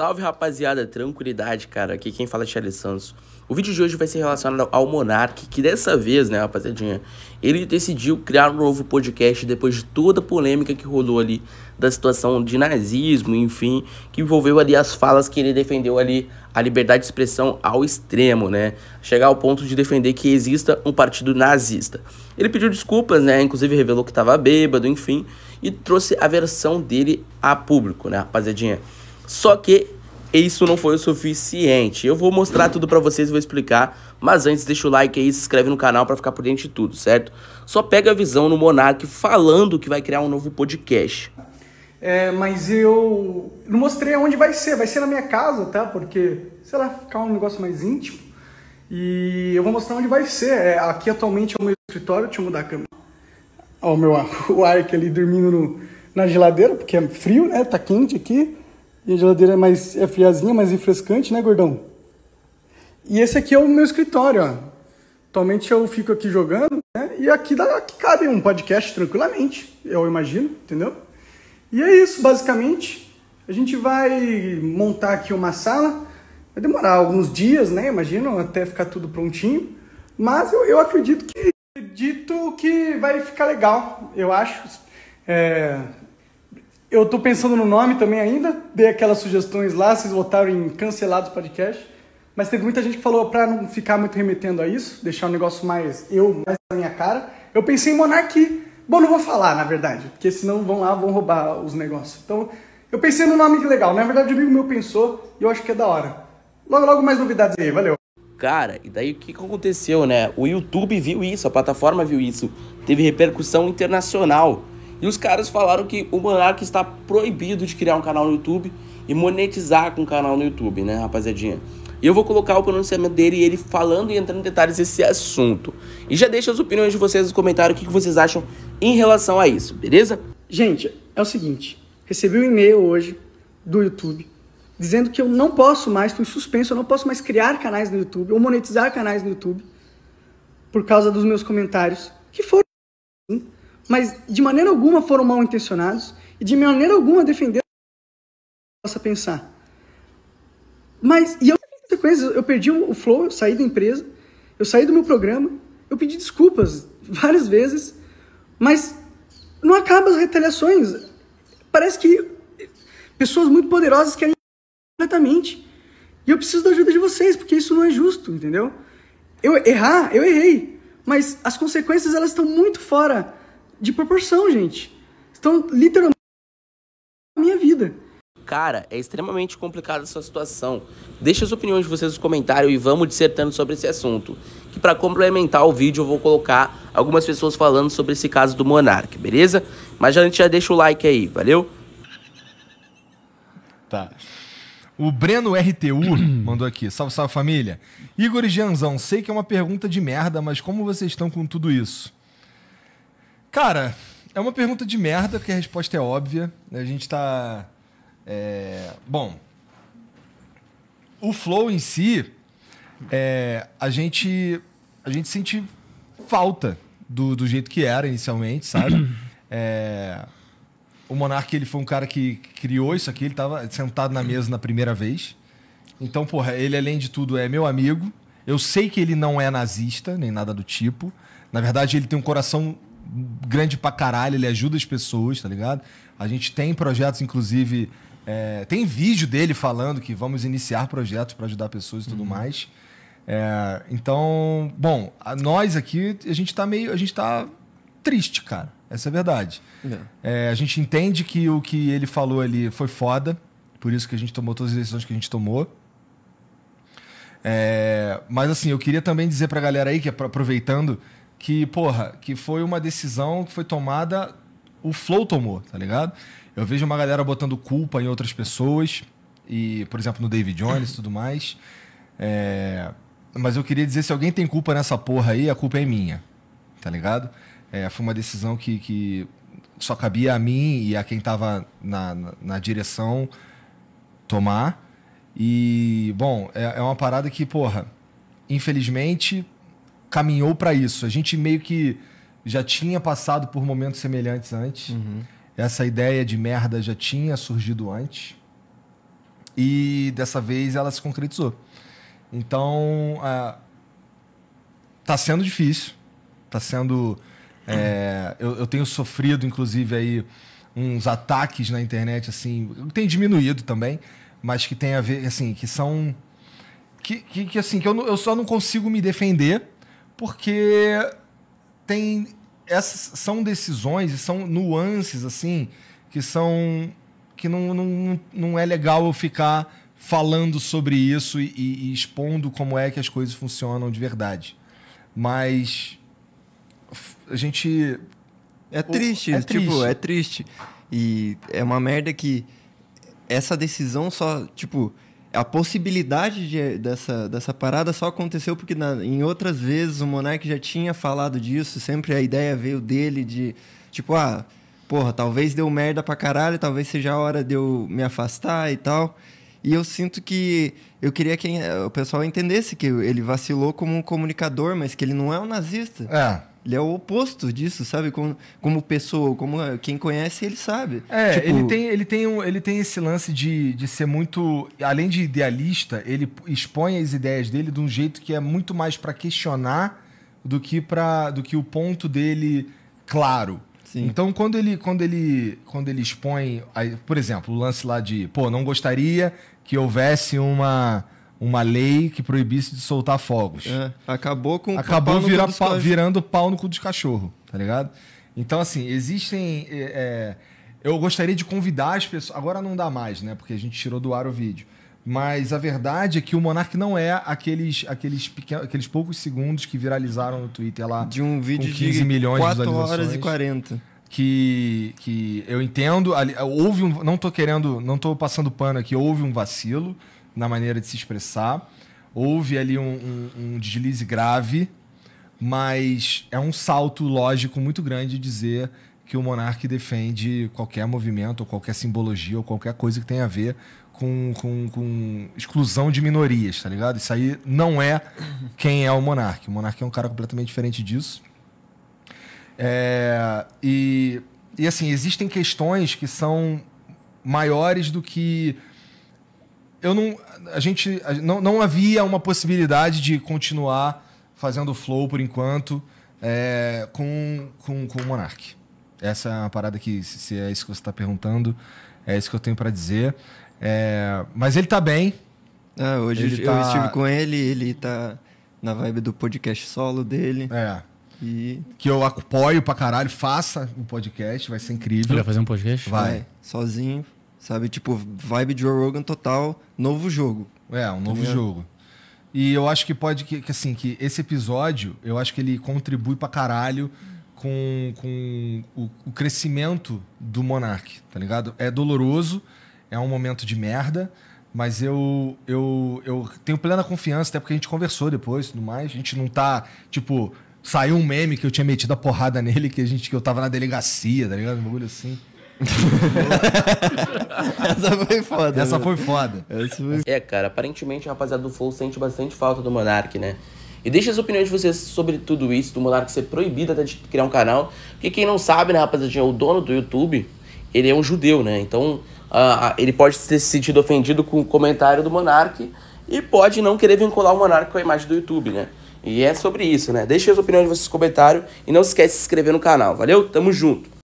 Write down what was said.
Salve rapaziada, tranquilidade, cara. Aqui quem fala é Charles Santos. O vídeo de hoje vai ser relacionado ao Monark, que dessa vez, né, rapaziadinha, ele decidiu criar um novo podcast depois de toda a polêmica que rolou ali da situação de nazismo, enfim, que envolveu ali as falas que ele defendeu ali a liberdade de expressão ao extremo, né? Chegar ao ponto de defender que exista um partido nazista. Ele pediu desculpas, né? Inclusive revelou que estava bêbado, enfim, e trouxe a versão dele a público, né, rapaziadinha? Só que isso não foi o suficiente. Eu vou mostrar tudo para vocês e vou explicar, mas antes deixa o like aí, se inscreve no canal para ficar por dentro de tudo, certo? Só pega a visão no Monark falando que vai criar um novo podcast. É, mas eu não mostrei onde vai ser, vai ser na minha casa, tá? Porque, sei lá, ficar um negócio mais íntimo. E eu vou mostrar onde vai ser. É, aqui atualmente é o meu escritório, deixa eu mudar a câmera. Ó, o meu o Ark ali dormindo no, na geladeira, porque é frio, né? Tá quente aqui. E a geladeira é mais é friazinha, mais refrescante, né, gordão? E esse aqui é o meu escritório, ó. Atualmente eu fico aqui jogando, né? E aqui, dá, aqui cabe um podcast tranquilamente, eu imagino, entendeu? E é isso, basicamente. A gente vai montar aqui uma sala. Vai demorar alguns dias, né? Imagino, até ficar tudo prontinho. Mas eu, eu acredito que acredito que vai ficar legal, eu acho. É, eu tô pensando no nome também ainda, dei aquelas sugestões lá, vocês votaram em cancelados o podcast. Mas teve muita gente que falou para não ficar muito remetendo a isso, deixar o um negócio mais eu, mais na minha cara. Eu pensei em Monark. Bom, não vou falar, na verdade, porque senão vão lá, vão roubar os negócios. Então, eu pensei num nome legal. Na verdade, o amigo meu pensou e eu acho que é da hora. Logo, logo mais novidades aí, valeu. Cara, e daí o que aconteceu, né? O YouTube viu isso, a plataforma viu isso. Teve repercussão internacional. E os caras falaram que o Monark está proibido de criar um canal no YouTube e monetizar com o canal no YouTube, né, rapaziadinha? E eu vou colocar o pronunciamento dele e ele falando e entrando em detalhes esse assunto. E já deixa as opiniões de vocês nos comentários, o que vocês acham em relação a isso, beleza? Gente, é o seguinte, recebi um e-mail hoje do YouTube dizendo que eu não posso mais, em suspenso, eu não posso mais criar canais no YouTube ou monetizar canais no YouTube por causa dos meus comentários, que foram mas de maneira alguma foram mal intencionados e de maneira alguma defenderam possa pensar. Mas, e eu, consequências, eu perdi o flow, eu saí da empresa, eu saí do meu programa, eu pedi desculpas várias vezes, mas não acabam as retaliações. Parece que pessoas muito poderosas querem completamente. E eu preciso da ajuda de vocês, porque isso não é justo, entendeu? Eu errar, eu errei, mas as consequências elas estão muito fora de proporção, gente. Estão literalmente na minha vida. Cara, é extremamente complicada essa situação. Deixe as opiniões de vocês nos comentários e vamos dissertando sobre esse assunto. Que para complementar o vídeo eu vou colocar algumas pessoas falando sobre esse caso do Monark, beleza? Mas a gente já deixa o like aí, valeu? Tá. O Breno RTU mandou aqui. Salve, salve família. Igor e sei que é uma pergunta de merda, mas como vocês estão com tudo isso? Cara, é uma pergunta de merda, porque a resposta é óbvia. A gente tá. É... Bom. O flow em si, é... a gente. A gente sente falta do, do jeito que era inicialmente, sabe? é o Monark ele foi um cara que criou isso aqui, ele estava sentado na mesa na primeira vez. Então, porra, ele além de tudo é meu amigo. Eu sei que ele não é nazista, nem nada do tipo. Na verdade, ele tem um coração grande pra caralho, ele ajuda as pessoas, tá ligado? A gente tem projetos, inclusive. É, tem vídeo dele falando que vamos iniciar projetos para ajudar pessoas e tudo uhum. mais. É, então, bom, a, nós aqui, a gente tá meio. A gente tá triste, cara. Essa é a verdade. É. é, a gente entende que o que ele falou ali foi foda, por isso que a gente tomou todas as decisões que a gente tomou. É, mas assim, eu queria também dizer pra galera aí, que aproveitando, que, porra, que foi uma decisão que foi tomada, o Flow tomou, tá ligado? Eu vejo uma galera botando culpa em outras pessoas, e, por exemplo, no David Jones e tudo mais. É, mas eu queria dizer, se alguém tem culpa nessa porra aí, a culpa é minha, tá ligado? É, foi uma decisão que, que só cabia a mim e a quem tava na, na, na direção tomar. E, bom, é, é uma parada que, porra, infelizmente, caminhou para isso. A gente meio que já tinha passado por momentos semelhantes antes. Uhum. Essa ideia de merda já tinha surgido antes. E dessa vez ela se concretizou. Então, uh, tá sendo difícil. Tá sendo. É, eu, eu, tenho sofrido, inclusive, aí uns ataques na internet, assim. Tem diminuído também, mas que tem a ver, assim, que são. Que, que, que assim, que eu, eu só não consigo me defender porque tem essas são decisões e são nuances assim que são que não, não, não é legal eu ficar falando sobre isso e, e, expondo como é que as coisas funcionam de verdade. Mas a gente. É triste, é tipo, triste. é triste. E é uma merda que essa decisão só, tipo, a possibilidade de, dessa, dessa parada só aconteceu porque na, em outras vezes o Monark já tinha falado disso, sempre a ideia veio dele de, tipo, ah, porra, talvez deu merda pra caralho, talvez seja a hora de eu me afastar e tal. E eu sinto que eu queria que eh, o pessoal entendesse que ele vacilou como um comunicador, mas que ele não é um nazista. É. Ele é o oposto disso, sabe? Como, como pessoa, como quem conhece, ele sabe. É, tipo... ele, tem, ele, tem um, ele tem esse lance de, de ser muito. Além de idealista, ele expõe as ideias dele de um jeito que é muito mais para questionar do que, pra, do que o ponto dele claro. Sim. Então, quando ele, quando ele, quando ele expõe. Por exemplo, o lance lá de. Pô, não gostaria que houvesse uma uma lei que proibisse de soltar fogos. É, acabou com acabou pau vira, pau, virando pau no cu dos cachorro, tá ligado? Então assim existem é, é, eu gostaria de convidar as pessoas. Agora não dá mais, né? Porque a gente tirou do ar o vídeo. Mas a verdade é que o Monark não é aqueles, aqueles, pequenos, aqueles poucos segundos que viralizaram no Twitter lá. De um vídeo 15 de milhões 4 de visualizações. horas e 40. Que, que eu entendo. Ali, houve um, não tô querendo, não tô passando pano aqui, houve um vacilo na maneira de se expressar. Houve ali um, um, um deslize grave, mas é um salto lógico muito grande dizer que o monarca defende qualquer movimento, ou qualquer simbologia, ou qualquer coisa que tenha a ver com, com, com exclusão de minorias, tá ligado? Isso aí não é quem é o monarca. O monarca é um cara completamente diferente disso. É, e, e assim, existem questões que são maiores do que eu não. A gente. não, não havia uma possibilidade de continuar fazendo flow por enquanto é, com, com, com o Monark. Essa é uma parada que, se é isso que você está perguntando, é isso que eu tenho para dizer. É, mas ele tá bem. Ah, hoje ele eu tá... estive com ele, ele tá na vibe do podcast solo dele. É. E... Que eu apoio pra caralho, faça um podcast, vai ser incrível. Ele vai fazer um podcast? Vai. vai sozinho. Sabe? Tipo, vibe de Joe Rogan total, novo jogo. É, um novo tá jogo. E eu acho que pode que, que, assim, que esse episódio, eu acho que ele contribui pra caralho com, com o, o crescimento do Monark, tá ligado? É doloroso, é um momento de merda, mas eu, eu, eu tenho plena confiança, até porque a gente conversou depois e tudo mais. A gente não tá, tipo, saiu um meme que eu tinha metido a porrada nele, que a gente que eu tava na delegacia, tá ligado? Um bagulho assim. Essa foi foda. Essa né? foi foda. É, cara, aparentemente a rapaziada do Flow sente bastante falta do Monark, né? E deixa as opiniões de vocês sobre tudo isso, do Monark ser proibido até de criar um canal. Porque quem não sabe, né, rapaziadinha, o dono do YouTube, ele é um judeu, né? Então, uh, ele pode ter se sentido ofendido com o comentário do Monark e pode não querer vincular o Monark com a imagem do YouTube, né? E é sobre isso, né? Deixa as opiniões de vocês no comentário e não esquece de se inscrever no canal. Valeu? Tamo junto!